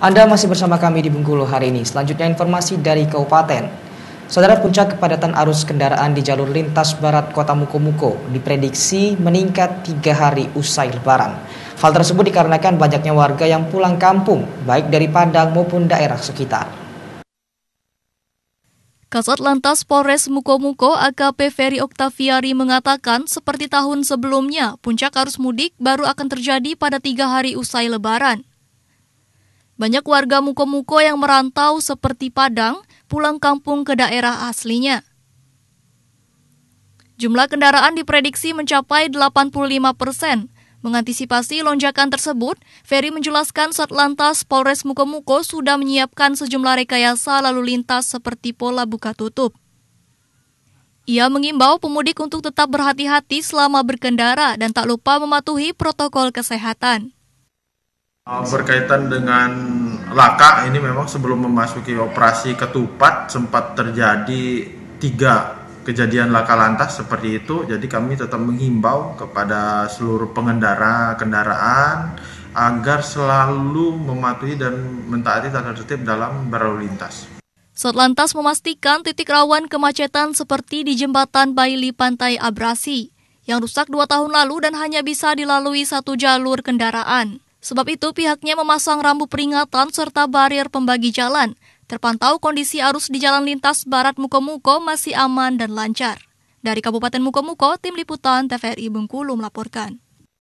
Anda masih bersama kami di Bengkulu hari ini. Selanjutnya informasi dari Kabupaten. Saudara puncak kepadatan arus kendaraan di jalur lintas barat kota Mukomuko diprediksi meningkat tiga hari usai lebaran. Hal tersebut dikarenakan banyaknya warga yang pulang kampung, baik dari Padang maupun daerah sekitar. Kasat Lantas Polres Mukomuko AKP Ferry Oktaviari mengatakan seperti tahun sebelumnya, puncak arus mudik baru akan terjadi pada tiga hari usai lebaran. Banyak warga Muko-Muko yang merantau seperti Padang pulang kampung ke daerah aslinya. Jumlah kendaraan diprediksi mencapai 85 persen. Mengantisipasi lonjakan tersebut, Ferry menjelaskan Satlantas Polres Mukomuko sudah menyiapkan sejumlah rekayasa lalu lintas seperti pola buka tutup. Ia mengimbau pemudik untuk tetap berhati-hati selama berkendara dan tak lupa mematuhi protokol kesehatan. Eh, berkaitan dengan laka ini memang sebelum memasuki operasi ketupat sempat terjadi tiga kejadian laka lantas seperti itu. Jadi kami tetap menghimbau kepada seluruh pengendara kendaraan agar selalu mematuhi dan mentaati tata tertib dalam berlalu lintas. Satlantas memastikan titik rawan kemacetan seperti di jembatan Baili Pantai Abrasi yang rusak dua tahun lalu dan hanya bisa dilalui satu jalur kendaraan. Sebab itu pihaknya memasang rambu peringatan serta barier pembagi jalan. Terpantau kondisi arus di jalan lintas barat Mukomuko masih aman dan lancar. Dari Kabupaten Mukomuko, Tim Liputan TVRI Bengkulu melaporkan.